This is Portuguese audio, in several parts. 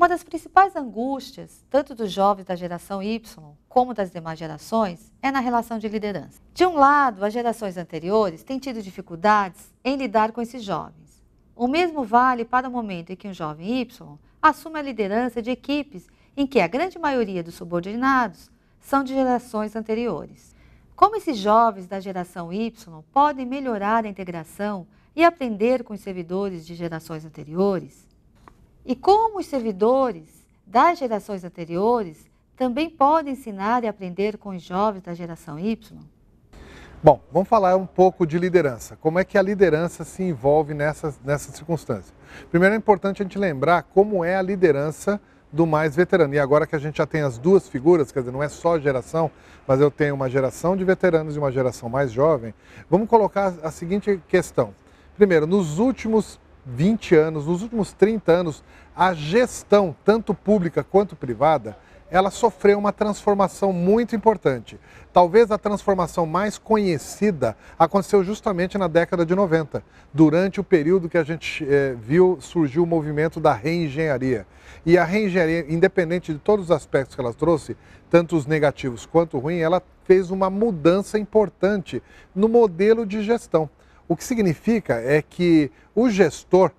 Uma das principais angústias, tanto dos jovens da geração Y como das demais gerações, é na relação de liderança. De um lado, as gerações anteriores têm tido dificuldades em lidar com esses jovens. O mesmo vale para o momento em que um jovem Y assume a liderança de equipes em que a grande maioria dos subordinados são de gerações anteriores. Como esses jovens da geração Y podem melhorar a integração e aprender com os servidores de gerações anteriores? E como os servidores das gerações anteriores também podem ensinar e aprender com os jovens da geração Y? Bom, vamos falar um pouco de liderança. Como é que a liderança se envolve nessas, nessas circunstâncias? Primeiro é importante a gente lembrar como é a liderança do mais veterano. E agora que a gente já tem as duas figuras, quer dizer, não é só geração, mas eu tenho uma geração de veteranos e uma geração mais jovem, vamos colocar a seguinte questão. Primeiro, nos últimos 20 anos, nos últimos 30 anos, a gestão, tanto pública quanto privada, ela sofreu uma transformação muito importante. Talvez a transformação mais conhecida aconteceu justamente na década de 90, durante o período que a gente eh, viu surgiu o movimento da reengenharia. E a reengenharia, independente de todos os aspectos que ela trouxe, tanto os negativos quanto o ruim, ela fez uma mudança importante no modelo de gestão. O que significa é que o gestor,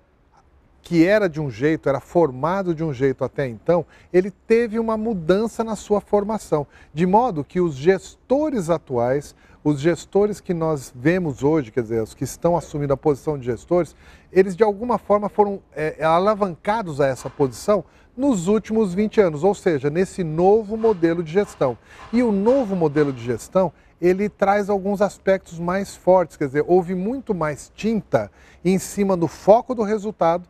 que era de um jeito, era formado de um jeito até então, ele teve uma mudança na sua formação. De modo que os gestores atuais, os gestores que nós vemos hoje, quer dizer, os que estão assumindo a posição de gestores, eles de alguma forma foram é, alavancados a essa posição nos últimos 20 anos, ou seja, nesse novo modelo de gestão. E o novo modelo de gestão, ele traz alguns aspectos mais fortes, quer dizer, houve muito mais tinta em cima do foco do resultado,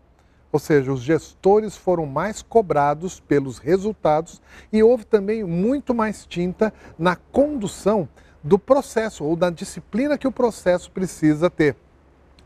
ou seja, os gestores foram mais cobrados pelos resultados e houve também muito mais tinta na condução do processo ou da disciplina que o processo precisa ter.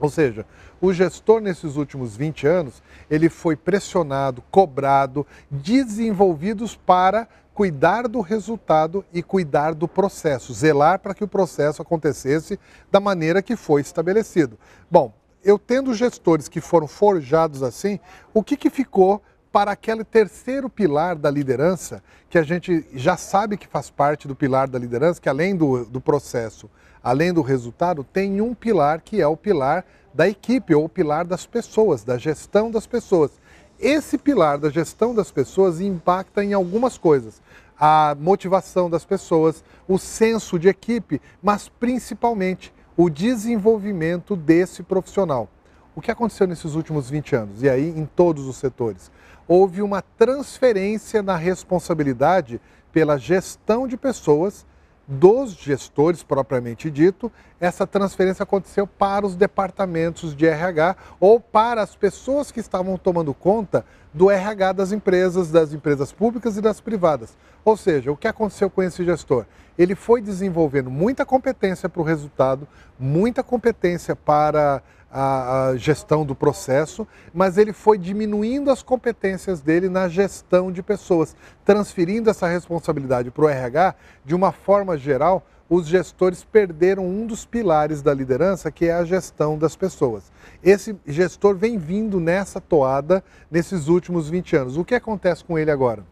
Ou seja, o gestor nesses últimos 20 anos, ele foi pressionado, cobrado, desenvolvidos para cuidar do resultado e cuidar do processo, zelar para que o processo acontecesse da maneira que foi estabelecido. Bom, eu tendo gestores que foram forjados assim, o que, que ficou para aquele terceiro pilar da liderança, que a gente já sabe que faz parte do pilar da liderança, que além do, do processo além do resultado, tem um pilar que é o pilar da equipe ou o pilar das pessoas, da gestão das pessoas. Esse pilar da gestão das pessoas impacta em algumas coisas. A motivação das pessoas, o senso de equipe, mas principalmente o desenvolvimento desse profissional. O que aconteceu nesses últimos 20 anos? E aí, em todos os setores? Houve uma transferência na responsabilidade pela gestão de pessoas dos gestores propriamente dito, essa transferência aconteceu para os departamentos de RH ou para as pessoas que estavam tomando conta do RH das empresas, das empresas públicas e das privadas. Ou seja, o que aconteceu com esse gestor? Ele foi desenvolvendo muita competência para o resultado, muita competência para a, a, gestão do processo, mas ele foi diminuindo as competências dele na gestão de pessoas, transferindo essa responsabilidade para o RH. De uma forma geral, os gestores perderam um dos pilares da liderança, que é a gestão das pessoas. Esse gestor vem vindo nessa toada nesses últimos 20 anos. O que acontece com ele agora?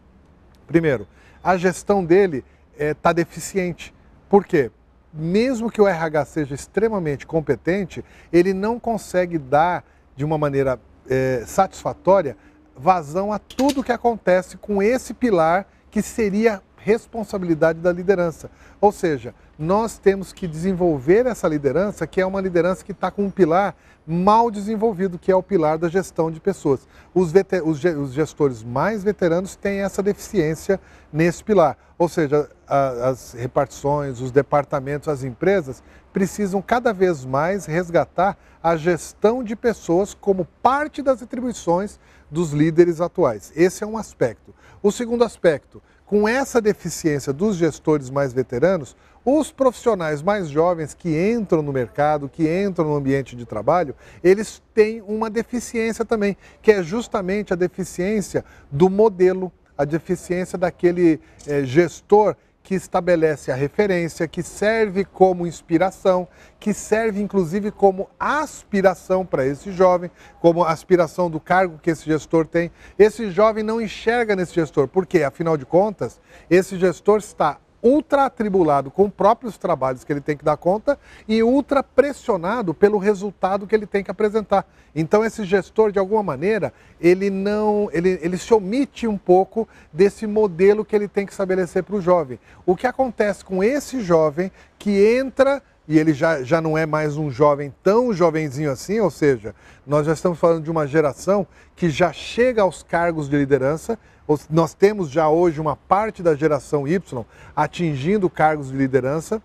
Primeiro, a gestão dele está eh, é, deficiente. Por quê? mesmo que o RH seja extremamente competente, ele não consegue dar de uma maneira é, satisfatória vazão a tudo que acontece com esse pilar que seria responsabilidade da liderança. Ou seja, nós temos que desenvolver essa liderança, que é uma liderança que está com um pilar mal desenvolvido, que é o pilar da gestão de pessoas. Os, os gestores mais veteranos têm essa deficiência nesse pilar. Ou seja, a, as repartições, os departamentos, as empresas precisam cada vez mais resgatar a gestão de pessoas como parte das atribuições dos líderes atuais. Esse é um aspecto. O segundo aspecto, com essa deficiência dos gestores mais veteranos, os profissionais mais jovens que entram no mercado, que entram no ambiente de trabalho, eles têm uma deficiência também, que é justamente a deficiência do modelo, a deficiência daquele é, gestor que estabelece a referência, que serve como inspiração, que serve inclusive como aspiração para esse jovem, como aspiração do cargo que esse gestor tem. Esse jovem não enxerga nesse gestor, porque, afinal de contas, esse gestor está ultra atribulado com próprios trabalhos que ele tem que dar conta e ultra pressionado pelo resultado que ele tem que apresentar. Então esse gestor, de alguma maneira, ele não, ele, ele se omite um pouco desse modelo que ele tem que estabelecer para o jovem. O que acontece com esse jovem que entra e ele já, já não é mais um jovem tão jovenzinho assim, ou seja, nós já estamos falando de uma geração que já chega aos cargos de liderança, nós temos já hoje uma parte da geração Y atingindo cargos de liderança.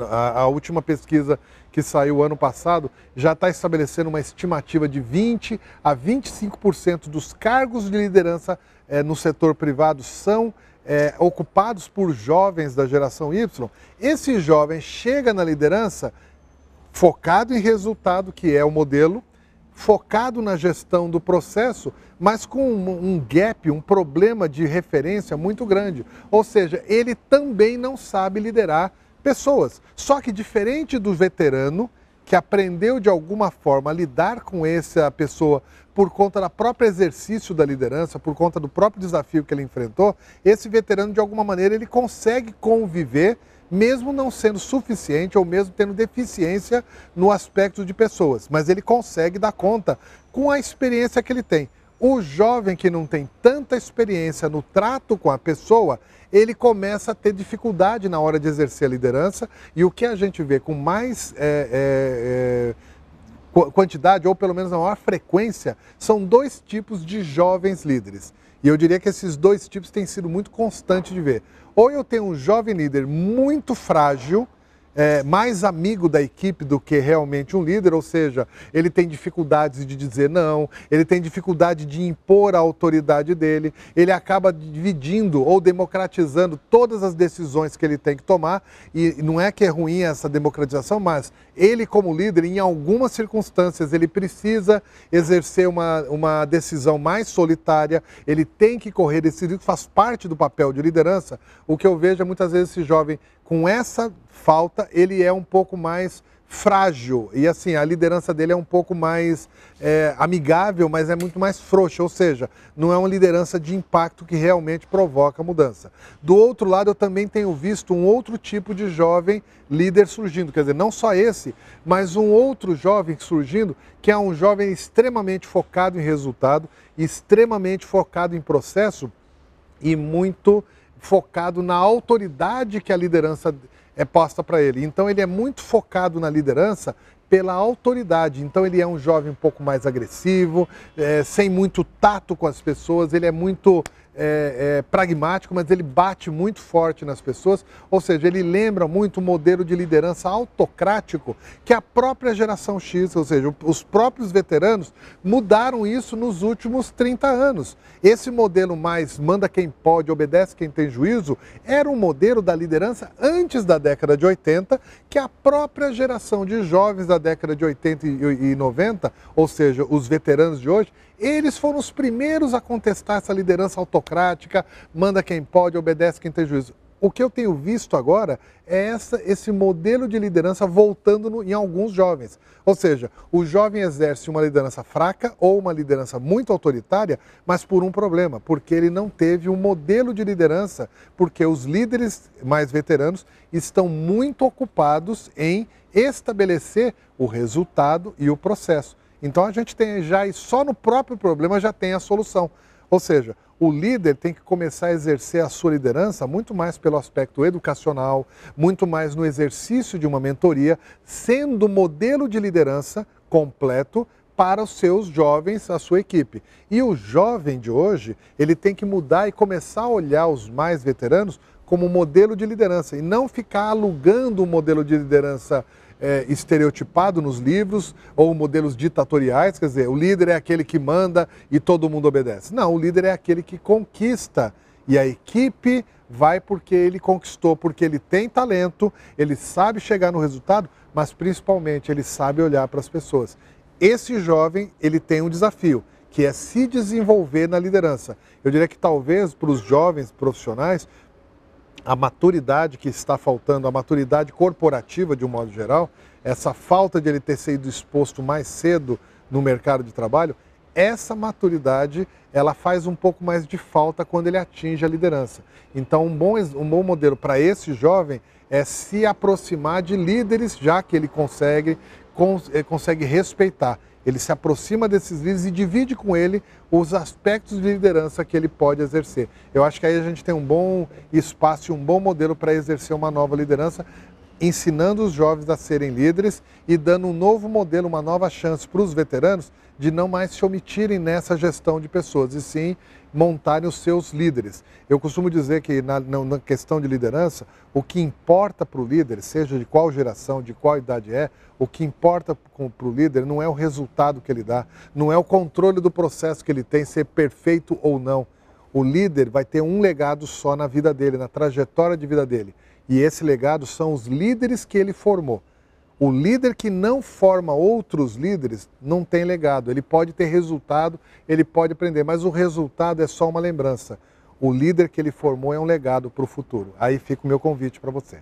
A, a última pesquisa que saiu ano passado já está estabelecendo uma estimativa de 20 a 25% dos cargos de liderança é, no setor privado são é, ocupados por jovens da geração Y, esse jovem chega na liderança focado em resultado, que é o modelo, focado na gestão do processo, mas com um, um gap, um problema de referência muito grande. Ou seja, ele também não sabe liderar pessoas. Só que diferente do veterano, que aprendeu de alguma forma a lidar com essa pessoa por conta do próprio exercício da liderança, por conta do próprio desafio que ele enfrentou, esse veterano de alguma maneira ele consegue conviver, mesmo não sendo suficiente ou mesmo tendo deficiência no aspecto de pessoas, mas ele consegue dar conta com a experiência que ele tem. O jovem que não tem tanta experiência no trato com a pessoa, ele começa a ter dificuldade na hora de exercer a liderança. E o que a gente vê com mais é, é, é, quantidade, ou pelo menos maior frequência, são dois tipos de jovens líderes. E eu diria que esses dois tipos têm sido muito constante de ver. Ou eu tenho um jovem líder muito frágil, é, mais amigo da equipe do que realmente um líder, ou seja, ele tem dificuldades de dizer não, ele tem dificuldade de impor a autoridade dele, ele acaba dividindo ou democratizando todas as decisões que ele tem que tomar, e não é que é ruim essa democratização, mas ele, como líder, em algumas circunstâncias, ele precisa exercer uma, uma decisão mais solitária, ele tem que correr esse risco, faz parte do papel de liderança. O que eu vejo é muitas vezes esse jovem com essa falta, ele é um pouco mais frágil. E assim, a liderança dele é um pouco mais é, amigável, mas é muito mais frouxa, ou seja, não é uma liderança de impacto que realmente provoca mudança. Do outro lado, eu também tenho visto um outro tipo de jovem líder surgindo, quer dizer, não só esse, mas um outro jovem surgindo, que é um jovem extremamente focado em resultado, extremamente focado em processo e muito focado na autoridade que a liderança é posta para ele. Então ele é muito focado na liderança pela autoridade. Então ele é um jovem um pouco mais agressivo, é, sem muito tato com as pessoas, ele é muito é, é, pragmático, mas ele bate muito forte nas pessoas, ou seja, ele lembra muito o um modelo de liderança autocrático que a própria geração X, ou seja, os próprios veteranos, mudaram isso nos últimos 30 anos. Esse modelo mais manda quem pode, obedece quem tem juízo, era um modelo da liderança antes da década de 80, que a própria geração de jovens da década de 80 e 90, ou seja, os veteranos de hoje, eles foram os primeiros a contestar essa liderança autocrática, manda quem pode, obedece quem tem juízo. O que eu tenho visto agora é essa, esse modelo de liderança voltando no, em alguns jovens. Ou seja, o jovem exerce uma liderança fraca ou uma liderança muito autoritária, mas por um problema, porque ele não teve um modelo de liderança, porque os líderes mais veteranos estão muito ocupados em estabelecer o resultado e o processo. Então a gente tem já, e só no próprio problema já tem a solução. Ou seja, o líder tem que começar a exercer a sua liderança muito mais pelo aspecto educacional, muito mais no exercício de uma mentoria, sendo modelo de liderança completo para os seus jovens, a sua equipe. E o jovem de hoje, ele tem que mudar e começar a olhar os mais veteranos como modelo de liderança e não ficar alugando um modelo de liderança é, estereotipado nos livros ou modelos ditatoriais, quer dizer, o líder é aquele que manda e todo mundo obedece. Não, o líder é aquele que conquista e a equipe vai porque ele conquistou, porque ele tem talento, ele sabe chegar no resultado, mas principalmente ele sabe olhar para as pessoas. Esse jovem, ele tem um desafio, que é se desenvolver na liderança. Eu diria que talvez para os jovens profissionais a maturidade que está faltando, a maturidade corporativa de um modo geral, essa falta de ele ter sido exposto mais cedo no mercado de trabalho, essa maturidade ela faz um pouco mais de falta quando ele atinge a liderança. Então, um bom, um bom modelo para esse jovem é se aproximar de líderes já que ele consegue, cons, eh, consegue respeitar. Ele se aproxima desses líderes e divide com ele os aspectos de liderança que ele pode exercer. Eu acho que aí a gente tem um bom espaço e um bom modelo para exercer uma nova liderança, ensinando os jovens a serem líderes e dando um novo modelo, uma nova chance para os veteranos de não mais se omitirem nessa gestão de pessoas, e sim montarem os seus líderes. Eu costumo dizer que na, na questão de liderança, o que importa para o líder, seja de qual geração, de qual idade é, o que importa para o líder não é o resultado que ele dá, não é o controle do processo que ele tem, ser perfeito ou não. O líder vai ter um legado só na vida dele, na trajetória de vida dele. E esse legado são os líderes que ele formou. O líder que não forma outros líderes não tem legado. Ele pode ter resultado, ele pode aprender, mas o resultado é só uma lembrança. O líder que ele formou é um legado para o futuro. Aí fica o meu convite para você.